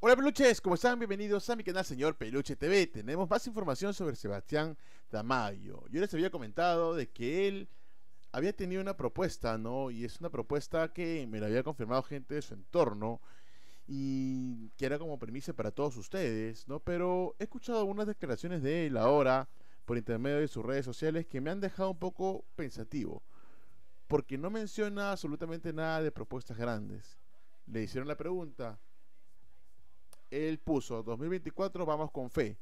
Hola peluches, ¿cómo están? Bienvenidos a mi canal Señor Peluche TV. Tenemos más información sobre Sebastián Tamayo. Yo les había comentado de que él había tenido una propuesta, ¿no? Y es una propuesta que me la había confirmado gente de su entorno y que era como premisa para todos ustedes, ¿no? Pero he escuchado algunas declaraciones de él ahora por intermedio de sus redes sociales que me han dejado un poco pensativo, porque no menciona absolutamente nada de propuestas grandes. Le hicieron la pregunta, él puso 2024 vamos con fe.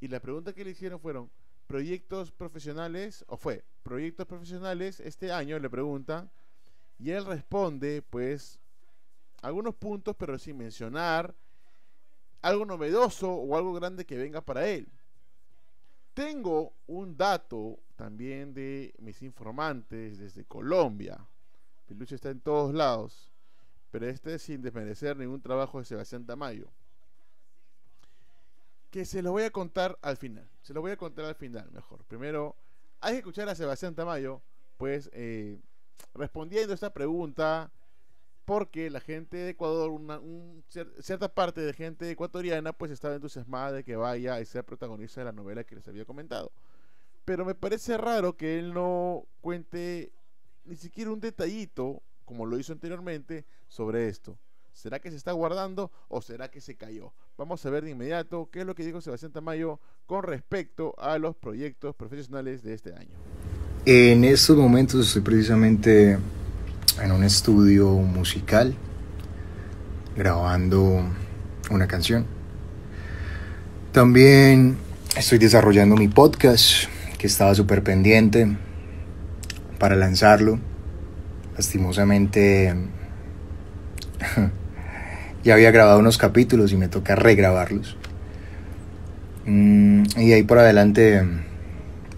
Y la pregunta que le hicieron fueron, proyectos profesionales, o fue, proyectos profesionales este año, le preguntan, y él responde, pues, algunos puntos, pero sin mencionar algo novedoso o algo grande que venga para él. Tengo un dato también de mis informantes desde Colombia. Peluche está en todos lados pero este sin desmerecer ningún trabajo de Sebastián Tamayo. Que se lo voy a contar al final. Se lo voy a contar al final, mejor. Primero, hay que escuchar a Sebastián Tamayo, pues eh, respondiendo a esta pregunta, porque la gente de Ecuador, una cierta parte de gente ecuatoriana, pues estaba entusiasmada de que vaya a ser protagonista de la novela que les había comentado. Pero me parece raro que él no cuente ni siquiera un detallito como lo hizo anteriormente, sobre esto. ¿Será que se está guardando o será que se cayó? Vamos a ver de inmediato qué es lo que dijo Sebastián Tamayo con respecto a los proyectos profesionales de este año. En estos momentos estoy precisamente en un estudio musical grabando una canción. También estoy desarrollando mi podcast que estaba súper pendiente para lanzarlo lastimosamente ya había grabado unos capítulos y me toca regrabarlos. Mm, y ahí por adelante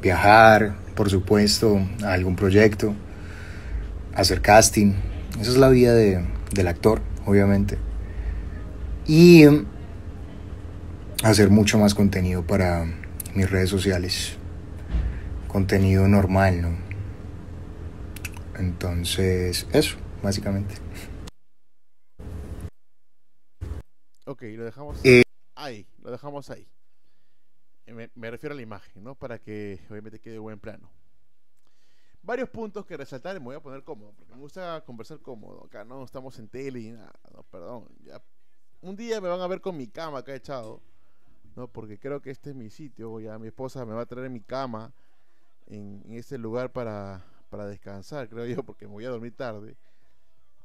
viajar, por supuesto, a algún proyecto, hacer casting. Esa es la vida del actor, obviamente. Y mm, hacer mucho más contenido para mis redes sociales. Contenido normal, ¿no? Entonces, eso, básicamente. Ok, lo dejamos eh. ahí, lo dejamos ahí. Eh, me, refiero a la imagen, ¿no? Para que obviamente quede buen plano. Varios puntos que resaltar, me voy a poner cómodo, porque me gusta conversar cómodo. Acá no estamos en tele y nada, no, perdón. Ya. Un día me van a ver con mi cama acá echado, ¿no? Porque creo que este es mi sitio, ya mi esposa me va a traer mi cama en, en este lugar para para descansar, creo yo, porque me voy a dormir tarde.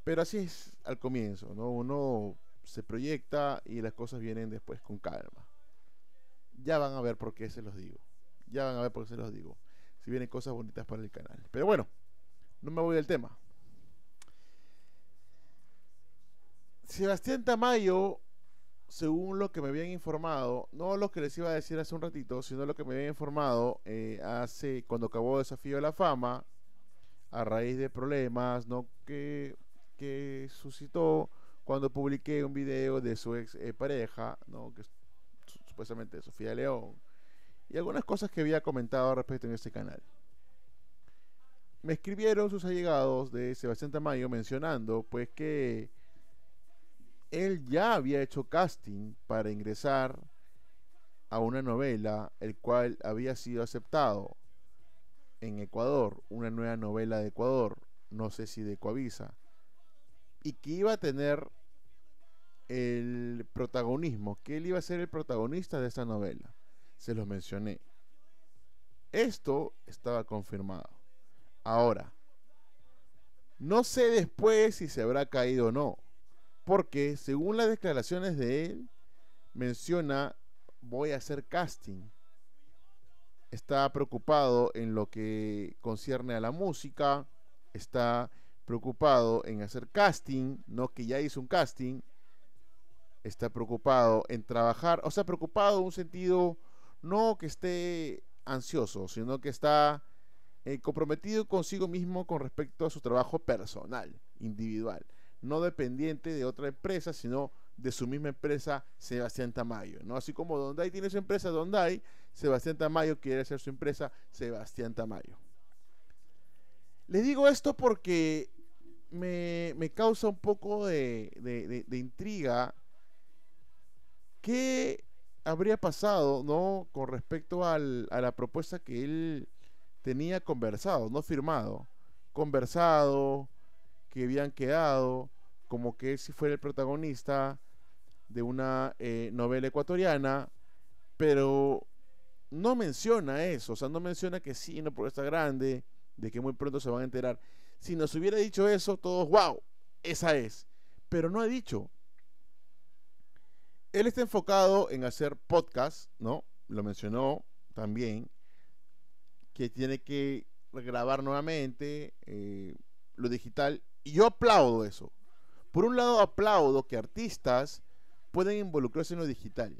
Pero así es al comienzo, ¿no? Uno se proyecta y las cosas vienen después con calma. Ya van a ver por qué se los digo. Ya van a ver por qué se los digo. Si vienen cosas bonitas para el canal. Pero bueno, no me voy del tema. Sebastián Tamayo, según lo que me habían informado, no lo que les iba a decir hace un ratito, sino lo que me habían informado eh, hace cuando acabó el Desafío de la Fama, a raíz de problemas ¿no? que, suscitó cuando publiqué un video de su ex eh, pareja, ¿no? que supuestamente Sofía León, y algunas cosas que había comentado al respecto en este canal. Me escribieron sus allegados de Sebastián Tamayo mencionando pues que él ya había hecho casting para ingresar a una novela el cual había sido aceptado en Ecuador, una nueva novela de Ecuador, no sé si de Coavisa, y que iba a tener el protagonismo, que él iba a ser el protagonista de esa novela. Se los mencioné. Esto estaba confirmado. Ahora, no sé después si se habrá caído o no, porque según las declaraciones de él, menciona voy a hacer casting está preocupado en lo que concierne a la música, está preocupado en hacer casting, no que ya hizo un casting, está preocupado en trabajar, o sea, preocupado en un sentido no que esté ansioso, sino que está eh, comprometido consigo mismo con respecto a su trabajo personal, individual, no dependiente de otra empresa, sino de su misma empresa, Sebastián Tamayo. ¿no? Así como Donday tiene su empresa, Donday, Sebastián Tamayo quiere hacer su empresa, Sebastián Tamayo. Les digo esto porque me, me causa un poco de, intriga. ¿Qué habría pasado, no? Con respecto a la propuesta que él tenía conversado, no firmado, conversado, que habían quedado como que si fuera el protagonista de una eh, novela ecuatoriana, pero no menciona eso, o sea, no menciona que sí, no, porque está grande, de que muy pronto se van a enterar. Si nos hubiera dicho eso, todos, wow, esa es. Pero no ha dicho. Él está enfocado en hacer podcast, ¿no? Lo mencionó también, que tiene que grabar nuevamente eh, lo digital. Y yo aplaudo eso. Por un lado, aplaudo que artistas pueden involucrarse en lo digital.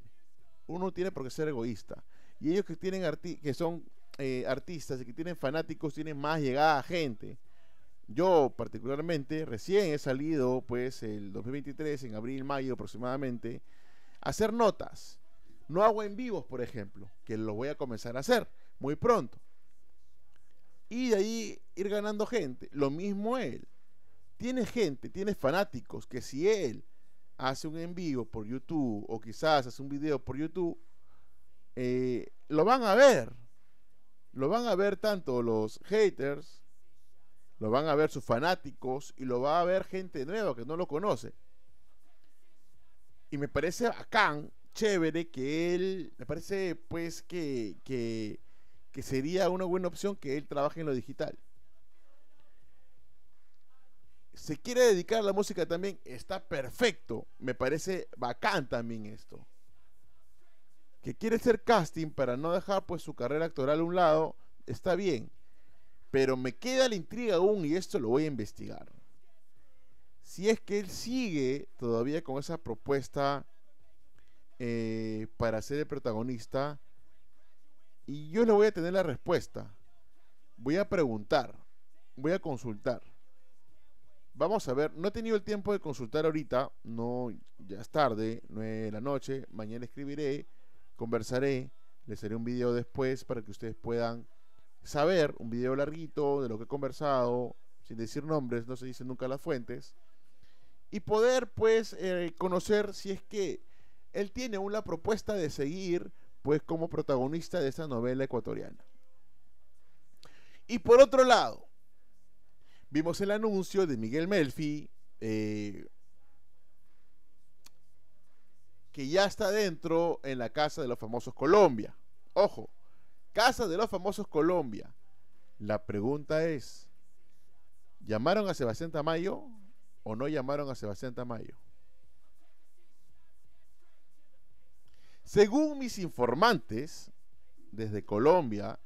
Uno tiene por qué ser egoísta. Y ellos que, tienen que son eh, artistas y que tienen fanáticos, tienen más llegada a gente. Yo particularmente recién he salido, pues el 2023, en abril, mayo aproximadamente, a hacer notas. No hago en vivos, por ejemplo, que lo voy a comenzar a hacer muy pronto. Y de ahí ir ganando gente. Lo mismo él tiene gente, tiene fanáticos que si él hace un envío por YouTube o quizás hace un video por YouTube, eh, lo van a ver. Lo van a ver tanto los haters, lo van a ver sus fanáticos y lo va a ver gente nueva que no lo conoce. Y me parece bacán, chévere, que él, me parece pues que, que sería una buena opción que él trabaje en lo digital se quiere dedicar a la música también, está perfecto. Me parece bacán también esto. Que quiere ser casting para no dejar pues su carrera actoral a un lado, está bien. Pero me queda la intriga aún y esto lo voy a investigar. Si es que él sigue todavía con esa propuesta eh, para ser el protagonista, y yo le voy a tener la respuesta. Voy a preguntar, voy a consultar Vamos a ver, no he tenido el tiempo de consultar ahorita, no, ya es tarde, 9 de la noche, mañana escribiré, conversaré, les haré un video después para que ustedes puedan saber, un video larguito de lo que he conversado, sin decir nombres, no se dicen nunca las fuentes, y poder pues eh, conocer si es que él tiene una propuesta de seguir pues como protagonista de esta novela ecuatoriana. Y por otro lado, Vimos el anuncio de Miguel Melfi, eh, que ya está dentro en la Casa de los Famosos Colombia. Ojo, Casa de los Famosos Colombia. La pregunta es, ¿llamaron a Sebastián Tamayo o no llamaron a Sebastián Tamayo? Según mis informantes, desde Colombia,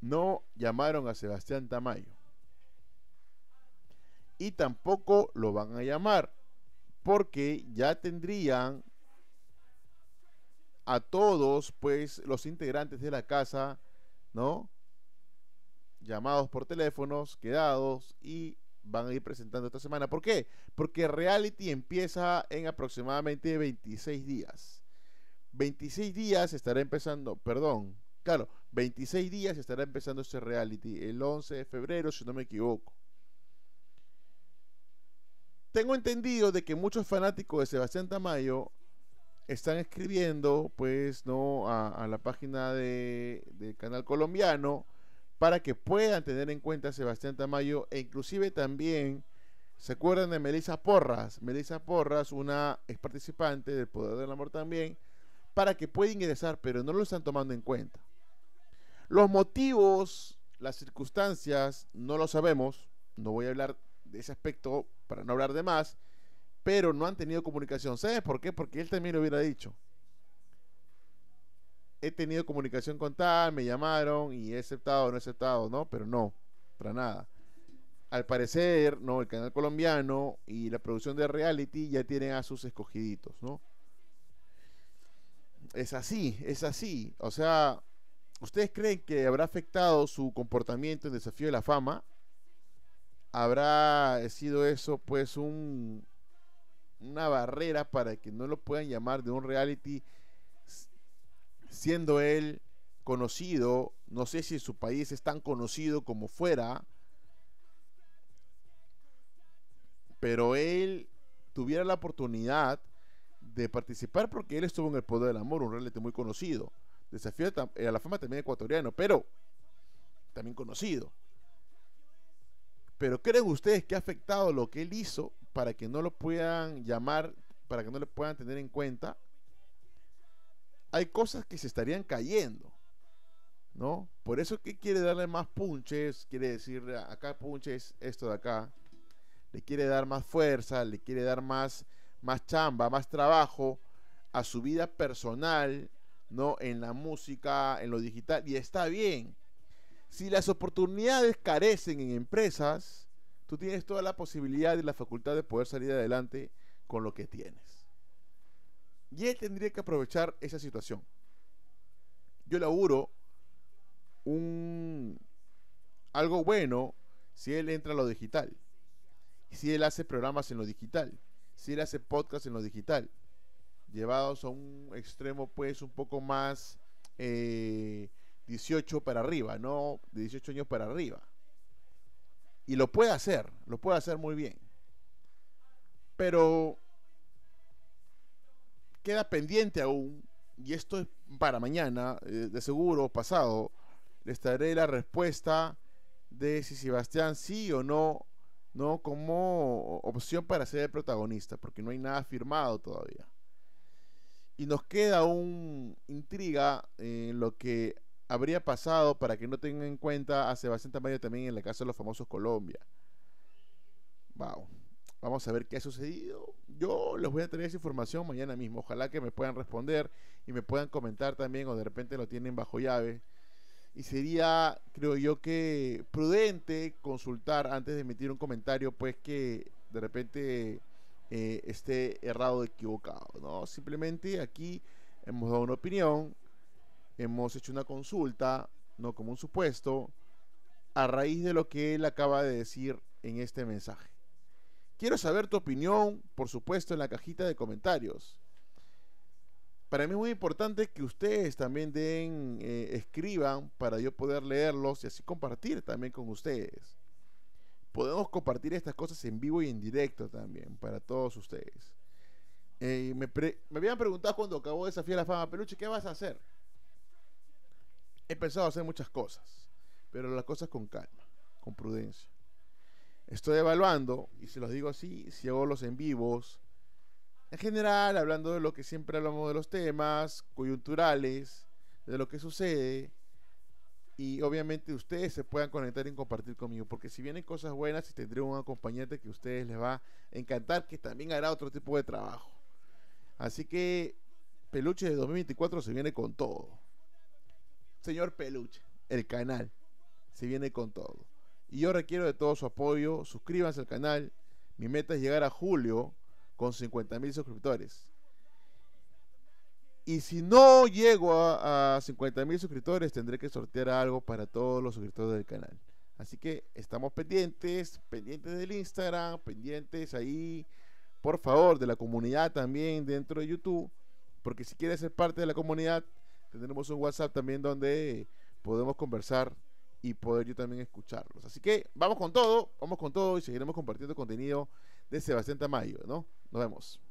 no llamaron a Sebastián Tamayo y tampoco lo van a llamar porque ya tendrían a todos pues los integrantes de la casa, ¿no? Llamados por teléfonos, quedados y van a ir presentando esta semana. ¿Por qué? Porque reality empieza en aproximadamente 26 días. 26 días estará empezando, perdón, claro, 26 días estará empezando este reality el 11 de febrero, si no me equivoco tengo entendido de que muchos fanáticos de Sebastián Tamayo están escribiendo, pues, ¿no? A, la página de, del canal colombiano para que puedan tener en cuenta a Sebastián Tamayo e inclusive también se acuerdan de Melissa Porras, Melissa Porras, una ex participante del Poder del Amor también, para que pueda ingresar, pero no lo están tomando en cuenta. Los motivos, las circunstancias, no lo sabemos, no voy a hablar de ese aspecto para no hablar de más, pero no han tenido comunicación. ¿Sabes por qué? Porque él también lo hubiera dicho. He tenido comunicación con tal, me llamaron y he aceptado, o no he aceptado, ¿no? Pero no, para nada. Al parecer, ¿no? El canal colombiano y la producción de reality ya tienen a sus escogiditos, ¿no? Es así, es así. O sea, ¿ustedes creen que habrá afectado su comportamiento en Desafío de la Fama? habrá sido eso pues un, una barrera para que no lo puedan llamar de un reality siendo él conocido, no sé si su país es tan conocido como fuera, pero él tuviera la oportunidad de participar porque él estuvo en el poder del amor, un reality muy conocido, desafío eh, a la fama también ecuatoriano, pero también conocido. Pero ¿creen ustedes que ha afectado lo que él hizo para que no lo puedan llamar, para que no le puedan tener en cuenta? Hay cosas que se estarían cayendo, ¿no? Por eso que quiere darle más punches, quiere decir acá punches esto de acá, le quiere dar más fuerza, le quiere dar más, más chamba, más trabajo a su vida personal, ¿no? En la música, en lo digital, y está bien si las oportunidades carecen en empresas, tú tienes toda la posibilidad y la facultad de poder salir adelante con lo que tienes. Y él tendría que aprovechar esa situación. Yo laburo un algo bueno si él entra a lo digital. Si él hace programas en lo digital, si él hace podcast en lo digital, llevados a un extremo pues un poco más eh, 18 para arriba, no de 18 años para arriba. Y lo puede hacer, lo puede hacer muy bien. Pero queda pendiente aún, y esto es para mañana, eh, de seguro, pasado, les daré la respuesta de si Sebastián sí o no, no como opción para ser el protagonista, porque no hay nada firmado todavía. Y nos queda un intriga en lo que habría pasado para que no tengan en cuenta a Sebastián Tamayo también en la casa de los famosos Colombia? Wow. Vamos a ver qué ha sucedido. Yo les voy a tener esa información mañana mismo. Ojalá que me puedan responder y me puedan comentar también o de repente lo tienen bajo llave. Y sería, creo yo que prudente consultar antes de emitir un comentario, pues que de repente eh, esté errado o equivocado. No, simplemente aquí hemos dado una opinión, hemos hecho una consulta, no como un supuesto, a raíz de lo que él acaba de decir en este mensaje. Quiero saber tu opinión, por supuesto, en la cajita de comentarios. Para mí es muy importante que ustedes también den, eh, escriban para yo poder leerlos y así compartir también con ustedes. Podemos compartir estas cosas en vivo y en directo también para todos ustedes. Eh, me, habían preguntado cuando acabó esa a la fama, Peluche, ¿qué vas a hacer? he pensado hacer muchas cosas, pero las cosas con calma, con prudencia. Estoy evaluando, y se los digo así, si hago los en vivos, en general, hablando de lo que siempre hablamos de los temas coyunturales, de lo que sucede, y obviamente ustedes se puedan conectar y compartir conmigo, porque si vienen cosas buenas, tendré un acompañante que a ustedes les va a encantar, que también hará otro tipo de trabajo. Así que Peluche de 2024 se viene con todo señor Peluche, el canal. Se viene con todo. Y yo requiero de todo su apoyo. Suscríbanse al canal. Mi meta es llegar a julio con 50 mil suscriptores. Y si no llego a, a 50 mil suscriptores, tendré que sortear algo para todos los suscriptores del canal. Así que estamos pendientes, pendientes del Instagram, pendientes ahí, por favor, de la comunidad también dentro de YouTube. Porque si quieres ser parte de la comunidad, tendremos un WhatsApp también donde podemos conversar y poder yo también escucharlos. Así que vamos con todo, vamos con todo y seguiremos compartiendo contenido de Sebastián Tamayo, ¿no? Nos vemos.